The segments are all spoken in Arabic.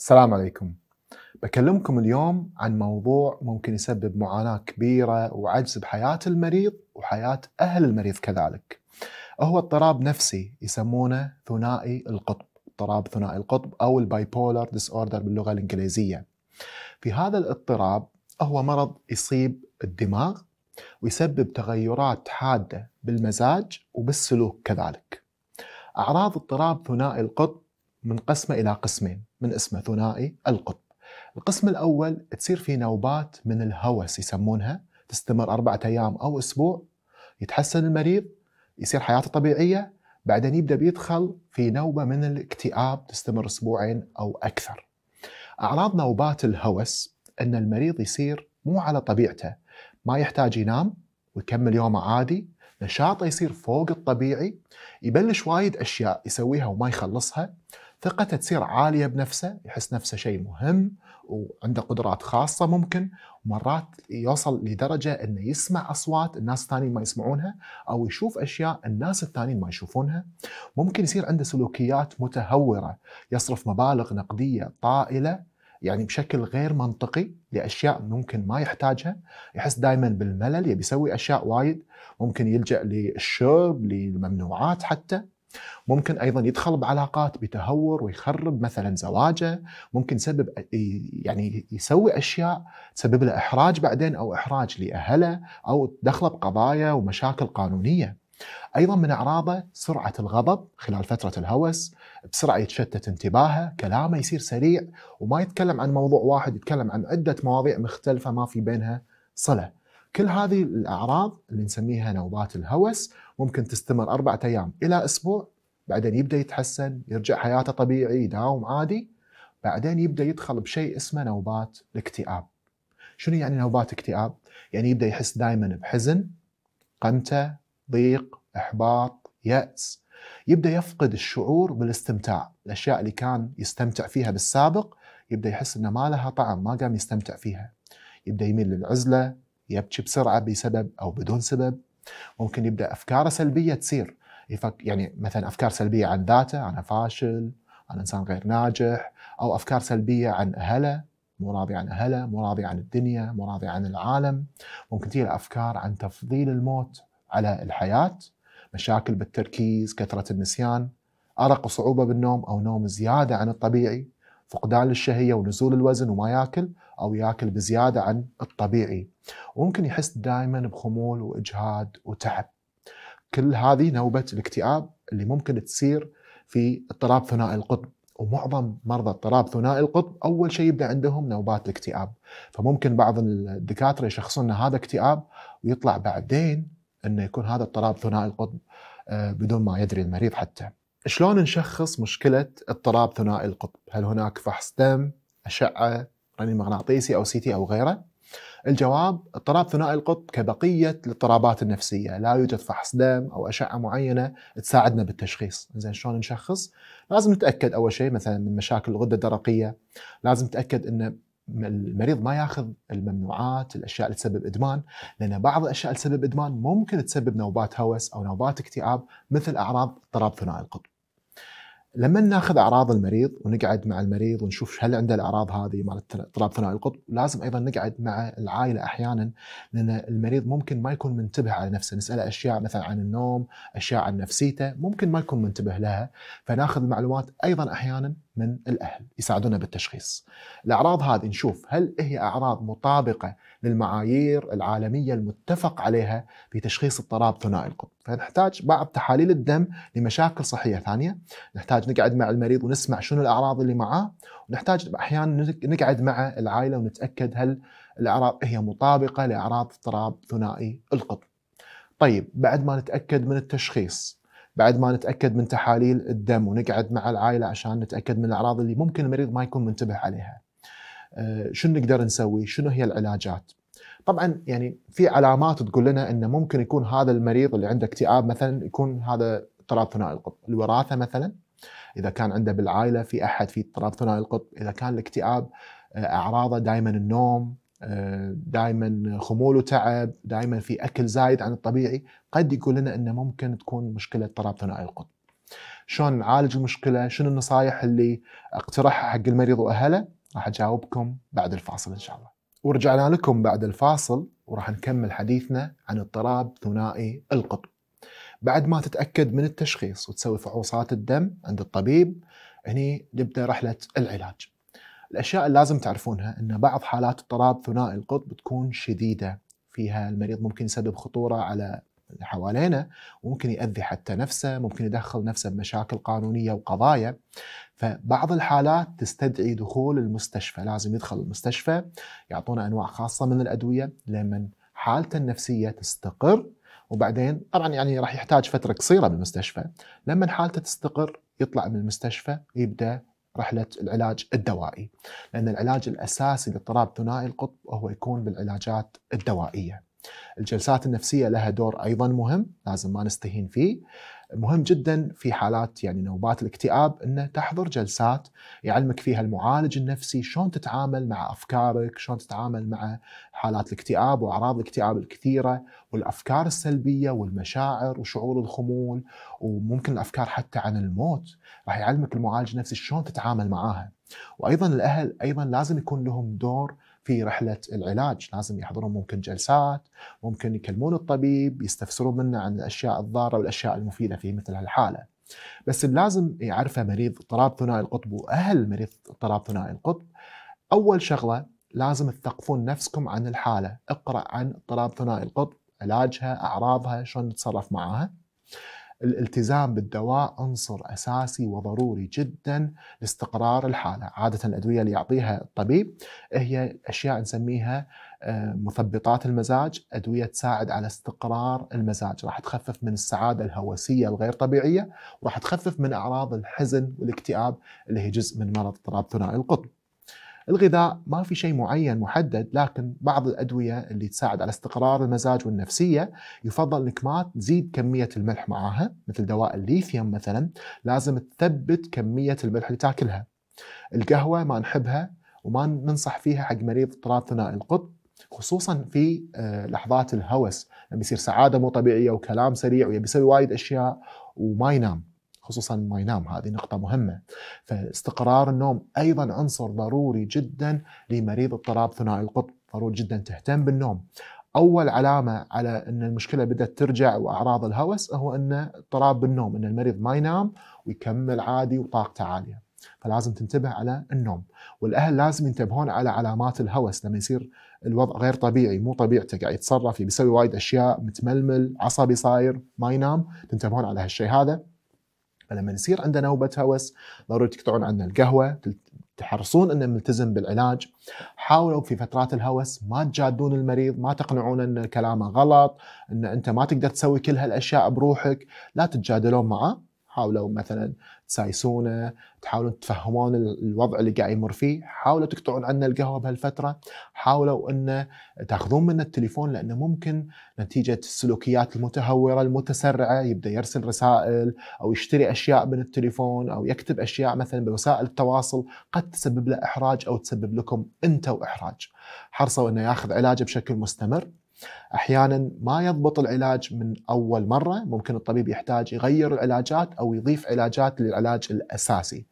السلام عليكم بكلمكم اليوم عن موضوع ممكن يسبب معاناة كبيرة وعجز بحياة المريض وحياة أهل المريض كذلك هو اضطراب نفسي يسمونه ثنائي القطب اضطراب ثنائي القطب أو البايبولار ديس أوردر باللغة الإنجليزية في هذا الاضطراب هو مرض يصيب الدماغ ويسبب تغيرات حادة بالمزاج وبالسلوك كذلك أعراض اضطراب ثنائي القطب منقسمة إلى قسمين من اسمه ثنائي القطب القسم الأول تصير في نوبات من الهوس يسمونها تستمر أربعة أيام أو أسبوع يتحسن المريض يصير حياته طبيعية بعدين يبدأ بيدخل في نوبة من الاكتئاب تستمر أسبوعين أو أكثر أعراض نوبات الهوس أن المريض يصير مو على طبيعته ما يحتاج ينام ويكمل يومه عادي نشاطه يصير فوق الطبيعي يبلش وايد أشياء يسويها وما يخلصها ثقته تصير عاليه بنفسه يحس نفسه شيء مهم وعنده قدرات خاصه ممكن ومرات يوصل لدرجه انه يسمع اصوات الناس الثانيين ما يسمعونها او يشوف اشياء الناس الثانيين ما يشوفونها ممكن يصير عنده سلوكيات متهوره يصرف مبالغ نقديه طائله يعني بشكل غير منطقي لاشياء ممكن ما يحتاجها يحس دائما بالملل يبي يسوي اشياء وايد ممكن يلجا للشرب للممنوعات حتى ممكن ايضا يدخل بعلاقات بتهور ويخرب مثلا زواجه ممكن يسبب يعني يسوي اشياء تسبب له احراج بعدين او احراج لاهله او دخله بقضايا ومشاكل قانونيه ايضا من اعراضه سرعه الغضب خلال فتره الهوس بسرعه يتشتت انتباهه كلامه يصير سريع وما يتكلم عن موضوع واحد يتكلم عن عده مواضيع مختلفه ما في بينها صله كل هذه الاعراض اللي نسميها نوبات الهوس ممكن تستمر أربعة ايام الى اسبوع بعدين يبدا يتحسن يرجع حياته طبيعي يداوم عادي بعدين يبدا يدخل بشيء اسمه نوبات الاكتئاب شنو يعني نوبات اكتئاب يعني يبدا يحس دائما بحزن قمته ضيق احباط ياس يبدا يفقد الشعور بالاستمتاع الاشياء اللي كان يستمتع فيها بالسابق يبدا يحس انه ما لها طعم ما قام يستمتع فيها يبدا يميل للعزله يبكي بسرعه بسبب او بدون سبب ممكن يبدا افكاره سلبيه تصير يفك يعني مثلا افكار سلبيه عن ذاته انا فاشل انا انسان غير ناجح او افكار سلبيه عن اهله مو راضي عن اهله مو راضي عن الدنيا مو راضي عن العالم ممكن تجي افكار عن تفضيل الموت على الحياه مشاكل بالتركيز كثره النسيان ارق وصعوبه بالنوم او نوم زياده عن الطبيعي فقدان للشهيه ونزول الوزن وما ياكل او ياكل بزياده عن الطبيعي وممكن يحس دائما بخمول واجهاد وتعب كل هذه نوبه الاكتئاب اللي ممكن تصير في اضطراب ثنائي القطب ومعظم مرضى اضطراب ثنائي القطب اول شيء يبدا عندهم نوبات الاكتئاب فممكن بعض الدكاتره يشخصون ان هذا اكتئاب ويطلع بعدين انه يكون هذا اضطراب ثنائي القطب آه، بدون ما يدري المريض حتى. شلون نشخص مشكلة اضطراب ثنائي القطب؟ هل هناك فحص دم، أشعة، رنين يعني مغناطيسي أو سيتي أو غيره؟ الجواب اضطراب ثنائي القطب كبقية الاضطرابات النفسية لا يوجد فحص دم أو أشعة معينة تساعدنا بالتشخيص زين شلون نشخص؟ لازم نتأكد أول شيء مثلا من مشاكل الغدة الدرقية لازم نتأكد أن المريض ما ياخذ الممنوعات الاشياء اللي تسبب ادمان لان بعض الاشياء اللي تسبب ادمان ممكن تسبب نوبات هوس او نوبات اكتئاب مثل اعراض اضطراب ثنائي القطب لما ناخذ اعراض المريض ونقعد مع المريض ونشوف هل عنده الاعراض هذه مال اضطراب ثنائي القطب لازم ايضا نقعد مع العائله احيانا لان المريض ممكن ما يكون منتبه على نفسه نساله اشياء مثلا عن النوم اشياء عن نفسيته ممكن ما يكون منتبه لها فناخذ المعلومات ايضا احيانا من الاهل يساعدونا بالتشخيص. الاعراض هذه نشوف هل هي اعراض مطابقه للمعايير العالميه المتفق عليها في تشخيص اضطراب ثنائي القطب، فنحتاج بعض تحاليل الدم لمشاكل صحيه ثانيه، نحتاج نقعد مع المريض ونسمع شنو الاعراض اللي معاه، ونحتاج احيانا نقعد مع العائله ونتاكد هل الاعراض هي مطابقه لاعراض اضطراب ثنائي القطب. طيب بعد ما نتاكد من التشخيص بعد ما نتاكد من تحاليل الدم ونقعد مع العائله عشان نتاكد من الاعراض اللي ممكن المريض ما يكون منتبه عليها. آه، شنو نقدر نسوي؟ شنو هي العلاجات؟ طبعا يعني في علامات تقول لنا انه ممكن يكون هذا المريض اللي عنده اكتئاب مثلا يكون هذا اضطراب ثنائي القطب، الوراثه مثلا اذا كان عنده بالعائله في احد في اضطراب ثنائي القطب، اذا كان الاكتئاب آه، اعراضه دائما النوم، دائما خمول وتعب دائما في اكل زايد عن الطبيعي قد يقول لنا انه ممكن تكون مشكله اضطراب ثنائي القطب شلون نعالج المشكله شنو النصائح اللي اقترحها حق المريض واهله راح اجاوبكم بعد الفاصل ان شاء الله ورجعنا لكم بعد الفاصل وراح نكمل حديثنا عن اضطراب ثنائي القطب بعد ما تتاكد من التشخيص وتسوي فحوصات الدم عند الطبيب هني نبدا رحله العلاج الأشياء اللي لازم تعرفونها أن بعض حالات اضطراب ثنائي القطب تكون شديدة فيها المريض ممكن يسبب خطورة على اللي حوالينا وممكن يأذي حتى نفسه ممكن يدخل نفسه بمشاكل قانونية وقضايا فبعض الحالات تستدعي دخول المستشفى لازم يدخل المستشفى يعطونا أنواع خاصة من الأدوية لمن حالته النفسية تستقر وبعدين طبعا يعني راح يحتاج فترة قصيرة بالمستشفى لما حالته تستقر يطلع من المستشفى يبدأ رحلة العلاج الدوائي لأن العلاج الأساسي لاضطراب ثنائي القطب هو يكون بالعلاجات الدوائية الجلسات النفسية لها دور أيضا مهم لازم ما نستهين فيه مهم جدا في حالات يعني نوبات الاكتئاب انه تحضر جلسات يعلمك فيها المعالج النفسي شلون تتعامل مع افكارك، شلون تتعامل مع حالات الاكتئاب واعراض الاكتئاب الكثيره والافكار السلبيه والمشاعر وشعور الخمول وممكن الافكار حتى عن الموت، راح يعلمك المعالج النفسي شلون تتعامل معاها. وايضا الاهل ايضا لازم يكون لهم دور في رحله العلاج، لازم يحضرون ممكن جلسات، ممكن يكلمون الطبيب، يستفسرون منه عن الاشياء الضاره والاشياء المفيده في مثل هالحاله. بس اللي لازم يعرفه مريض اضطراب ثنائي القطب واهل مريض اضطراب ثنائي القطب اول شغله لازم تثقفون نفسكم عن الحاله، اقرا عن اضطراب ثنائي القطب، علاجها، اعراضها، شلون نتصرف معاها. الالتزام بالدواء عنصر اساسي وضروري جدا لاستقرار الحاله، عاده الادويه اللي يعطيها الطبيب هي اشياء نسميها آه، مثبطات المزاج، ادويه تساعد على استقرار المزاج، راح تخفف من السعاده الهوسيه الغير طبيعيه، وراح تخفف من اعراض الحزن والاكتئاب اللي هي جزء من مرض اضطراب ثنائي القطب. الغذاء ما في شيء معين محدد لكن بعض الادويه اللي تساعد على استقرار المزاج والنفسيه يفضل انك ما تزيد كميه الملح معاها مثل دواء الليثيوم مثلا لازم تثبت كميه الملح اللي تاكلها. القهوه ما نحبها وما ننصح فيها حق مريض اضطراب ثنائي القطب خصوصا في آه، لحظات الهوس لما يصير سعاده مو طبيعيه وكلام سريع ويبي يسوي وايد اشياء وما ينام. خصوصا ما ينام هذه نقطة مهمة فاستقرار النوم أيضا عنصر ضروري جدا لمريض اضطراب ثنائي القطب ضروري جدا تهتم بالنوم اول علامه على ان المشكله بدات ترجع واعراض الهوس هو ان اضطراب بالنوم ان المريض ما ينام ويكمل عادي وطاقته عاليه فلازم تنتبه على النوم والاهل لازم ينتبهون على علامات الهوس لما يصير الوضع غير طبيعي مو طبيعته قاعد يتصرف بيسوي وايد اشياء متململ عصبي صاير ما ينام تنتبهون على هالشيء هذا فلما يصير عندنا نوبه هوس ضروري تقطعون عنه القهوه تحرصون انه ملتزم بالعلاج حاولوا في فترات الهوس ما تجادون المريض ما تقنعون ان كلامه غلط ان انت ما تقدر تسوي كل هالاشياء بروحك لا تتجادلون معه حاولوا مثلا تسايسونه تحاولون تفهمون الوضع اللي قاعد يمر فيه حاولوا تقطعون عنا القهوة بهالفترة حاولوا أن تأخذون منه التليفون لأنه ممكن نتيجة السلوكيات المتهورة المتسرعة يبدأ يرسل رسائل أو يشتري أشياء من التليفون أو يكتب أشياء مثلا بوسائل التواصل قد تسبب له إحراج أو تسبب لكم أنتوا إحراج حرصوا أنه ياخذ علاجه بشكل مستمر احيانا ما يضبط العلاج من اول مره ممكن الطبيب يحتاج يغير العلاجات او يضيف علاجات للعلاج الاساسي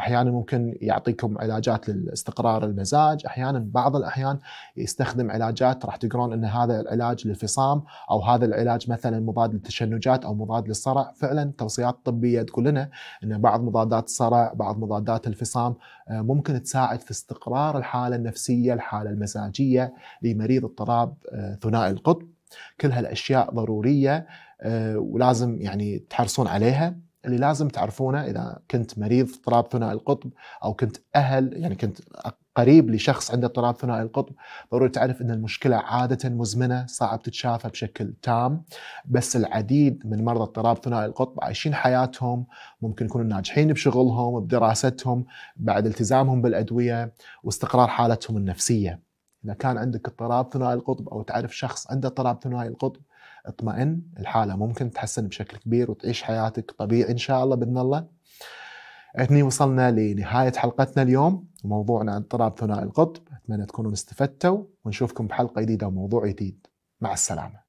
احيانا ممكن يعطيكم علاجات لاستقرار المزاج احيانا بعض الاحيان يستخدم علاجات راح تقرون ان هذا العلاج للفصام او هذا العلاج مثلا مضاد للتشنجات او مضاد للصرع فعلا توصيات طبيه تقول لنا ان بعض مضادات الصرع بعض مضادات الفصام آه، ممكن تساعد في استقرار الحاله النفسيه الحاله المزاجيه لمريض اضطراب ثنائي آه، ثنائي القطب كل هالاشياء ضروريه آه، ولازم يعني تحرصون عليها اللي لازم تعرفونه اذا كنت مريض اضطراب ثنائي القطب او كنت اهل يعني كنت قريب لشخص عنده اضطراب ثنائي القطب ضروري تعرف ان المشكله عاده مزمنه صعب تتشافى بشكل تام بس العديد من مرضى اضطراب ثنائي القطب عايشين حياتهم ممكن يكونوا ناجحين بشغلهم بدراستهم بعد التزامهم بالادويه واستقرار حالتهم النفسيه إذا كان عندك اضطراب ثنائي القطب أو تعرف شخص عنده اضطراب ثنائي القطب اطمئن الحالة ممكن تتحسن بشكل كبير وتعيش حياتك طبيعي إن شاء الله بإذن الله هني وصلنا لنهاية حلقتنا اليوم وموضوعنا عن اضطراب ثنائي القطب أتمنى تكونوا استفدتوا ونشوفكم بحلقة جديدة وموضوع جديد مع السلامة